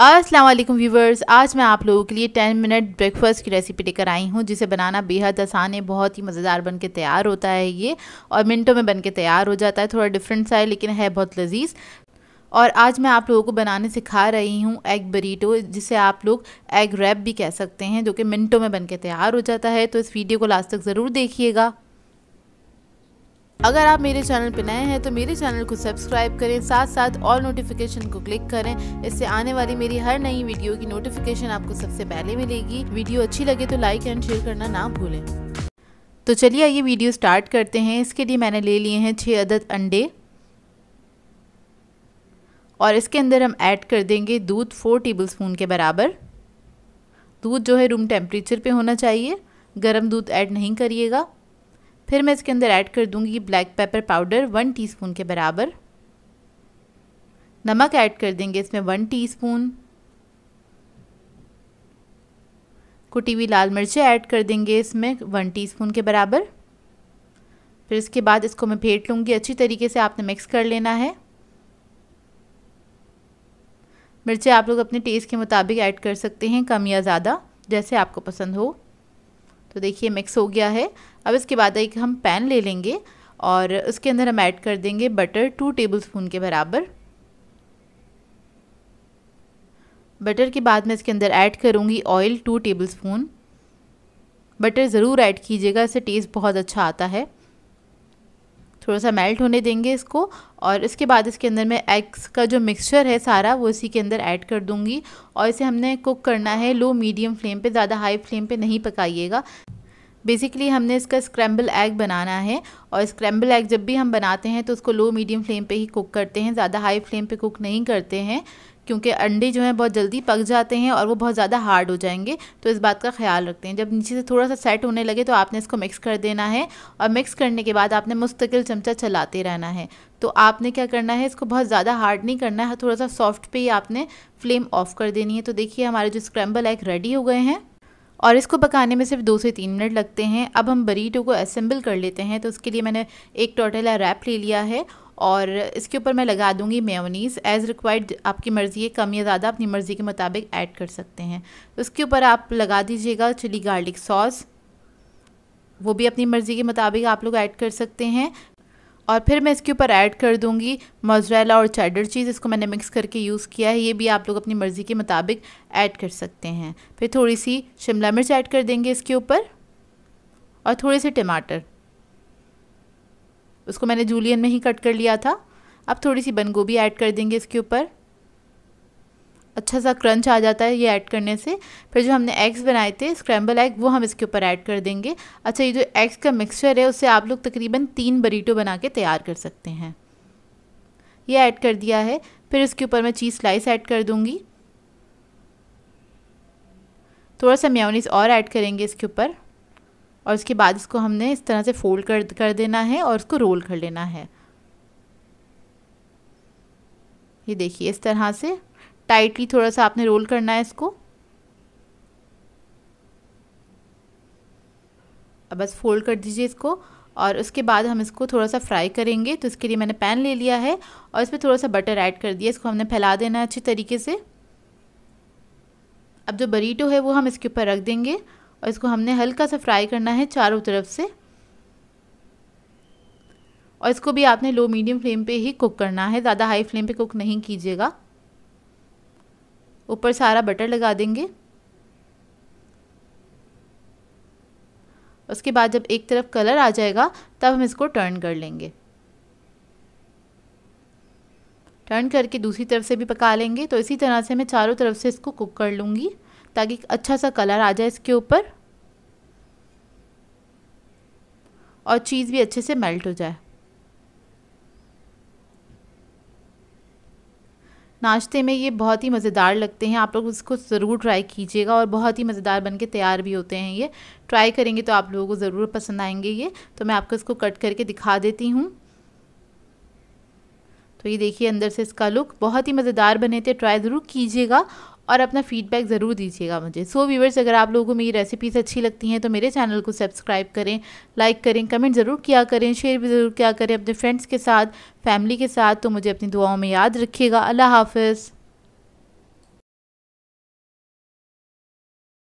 अस्सलाम वालेकुम व्यूवर्स आज मैं आप लोगों के लिए 10 मिनट ब्रेकफास्ट की रेसिपी लेकर आई हूँ जिसे बनाना बेहद आसान है बहुत ही मज़ेदार बन के तैयार होता है ये और मिनटों में बन के तैयार हो जाता है थोड़ा डिफरेंट सा है लेकिन है बहुत लजीज और आज मैं आप लोगों को बनाने सिखा रही हूँ एग बरीटो जिसे आप लोग एग रैप भी कह सकते हैं जो कि मिनटों में बन के तैयार हो जाता है तो इस वीडियो को लास्ट तक ज़रूर देखिएगा अगर आप मेरे चैनल पर नए हैं तो मेरे चैनल को सब्सक्राइब करें साथ साथ ऑल नोटिफिकेशन को क्लिक करें इससे आने वाली मेरी हर नई वीडियो की नोटिफिकेशन आपको सबसे पहले मिलेगी वीडियो अच्छी लगे तो लाइक एंड शेयर करना ना भूलें तो चलिए आइए वीडियो स्टार्ट करते हैं इसके लिए मैंने ले लिए हैं छः अदद अंडे और इसके अंदर हम ऐड कर देंगे दूध फोर स्पून के बराबर दूध जो है रूम टेम्परेचर पे होना चाहिए गरम दूध ऐड नहीं करिएगा फिर मैं इसके अंदर ऐड कर दूंगी black pepper powder one teaspoon के बराबर नमक ऐड कर देंगे इसमें वन टीस्पून कुटी हुई लाल मिर्चें ऐड कर देंगे इसमें वन टीस्पून के बराबर फिर इसके बाद इसको मैं फेंट लूँगी अच्छी तरीके से आपने मिक्स कर लेना है मिर्चें आप लोग अपने टेस्ट के मुताबिक ऐड कर सकते हैं कम या ज़्यादा जैसे आपको पसंद हो तो देखिए मिक्स हो गया है अब इसके बाद एक हम पैन ले लेंगे और उसके अंदर हम ऐड कर देंगे बटर टू टेबल स्पून के बराबर बटर के बाद मैं इसके अंदर ऐड करूँगी oil two tablespoon butter ज़रूर ऐड कीजिएगा इससे टेस्ट बहुत अच्छा आता है थोड़ा सा मेल्ट होने देंगे इसको और इसके बाद इसके अंदर मैं एग्स का जो मिक्सचर है सारा वो इसी के अंदर ऐड कर दूंगी और इसे हमने कुक करना है लो मीडियम फ्लेम पे ज़्यादा हाई फ्लेम पे नहीं पकाइएगा बेसिकली हमने इसका स्क्रैम्बल एग बनाना है और स्क्रैम्बल एग जब भी हम बनाते हैं तो उसको लो मीडियम फ्लेम पे ही कुक करते हैं ज़्यादा हाई फ्लेम पे कुक नहीं करते हैं क्योंकि अंडे जो हैं बहुत जल्दी पक जाते हैं और वो बहुत ज़्यादा हार्ड हो जाएंगे तो इस बात का ख्याल रखते हैं जब नीचे से थोड़ा सा सेट होने लगे तो आपने इसको मिक्स कर देना है और मिक्स करने के बाद आपने मुस्तकिल चमचा चलाते रहना है तो आपने क्या करना है इसको बहुत ज़्यादा हार्ड नहीं करना है थोड़ा सा सॉफ्ट पे ही आपने फ्लेम ऑफ़ कर देनी है तो देखिए हमारे जो स्क्रैम्बल एग रेडी हो गए हैं और इसको पकाने में सिर्फ दो से तीन मिनट लगते हैं अब हम बरीटो को असेंबल कर लेते हैं तो उसके लिए मैंने एक टोटेला रैप ले लिया है और इसके ऊपर मैं लगा दूंगी मेयोनीज़ एज़ रिक्वायर्ड आपकी मर्ज़ी है कम या ज़्यादा अपनी मर्ज़ी के मुताबिक ऐड कर सकते हैं उसके ऊपर आप लगा दीजिएगा चिली गार्लिक सॉस वो भी अपनी मर्ज़ी के मुताबिक आप लोग ऐड कर सकते हैं और फिर मैं इसके ऊपर ऐड कर दूंगी मोजरेला और चैडर चीज़ इसको मैंने मिक्स करके यूज़ किया है ये भी आप लोग अपनी मर्ज़ी के मुताबिक ऐड कर सकते हैं फिर थोड़ी सी शिमला मिर्च ऐड कर देंगे इसके ऊपर और थोड़े से टमाटर उसको मैंने जूलियन में ही कट कर लिया था अब थोड़ी सी बंद गोभी ऐड कर देंगे इसके ऊपर अच्छा सा क्रंच आ जाता है ये ऐड करने से फिर जो हमने एग्स बनाए थे स्क्रैम्बल एग वो हम इसके ऊपर ऐड कर देंगे अच्छा ये जो एग्स का मिक्सचर है उसे आप लोग तकरीबन तीन बरीटो बना के तैयार कर सकते हैं ये ऐड कर दिया है फिर इसके ऊपर मैं चीज़ स्लाइस ऐड कर दूँगी थोड़ा सा म्योनीस और ऐड करेंगे इसके ऊपर और उसके बाद इसको हमने इस तरह से फोल्ड कर कर देना है और उसको रोल कर लेना है ये देखिए इस तरह से टाइटली थोड़ा सा आपने रोल करना है इसको अब बस फोल्ड कर दीजिए इसको और उसके बाद हम इसको थोड़ा सा फ्राई करेंगे तो इसके लिए मैंने पैन ले लिया है और इसमें थोड़ा सा बटर ऐड कर दिया इसको हमने फैला देना है अच्छी तरीके से अब जो बरीटो है वो हम इसके ऊपर रख देंगे और इसको हमने हल्का सा फ्राई करना है चारों तरफ से और इसको भी आपने लो मीडियम फ्लेम पे ही कुक करना है ज़्यादा हाई फ्लेम पे कुक नहीं कीजिएगा ऊपर सारा बटर लगा देंगे उसके बाद जब एक तरफ कलर आ जाएगा तब हम इसको टर्न कर लेंगे टर्न करके दूसरी तरफ से भी पका लेंगे तो इसी तरह से मैं चारों तरफ से इसको कुक कर लूँगी ताकि अच्छा सा कलर आ जाए इसके ऊपर और चीज़ भी अच्छे से मेल्ट हो जाए नाश्ते में ये बहुत ही मज़ेदार लगते हैं आप लोग इसको ज़रूर ट्राई कीजिएगा और बहुत ही मज़ेदार बन के तैयार भी होते हैं ये ट्राई करेंगे तो आप लोगों को ज़रूर पसंद आएंगे ये तो मैं आपको इसको कट करके दिखा देती हूँ तो ये देखिए अंदर से इसका लुक बहुत ही मज़ेदार बने थे ट्राई ज़रूर कीजिएगा और अपना फीडबैक ज़रूर दीजिएगा मुझे सो so, व्यूवर्स अगर आप लोगों को मेरी रेसिपीज़ अच्छी लगती हैं तो मेरे चैनल को सब्सक्राइब करें लाइक करें कमेंट ज़रूर किया करें शेयर भी ज़रूर किया करें अपने फ्रेंड्स के साथ फैमिली के साथ तो मुझे अपनी दुआओं में याद रखिएगा अल्लाह हाफिज़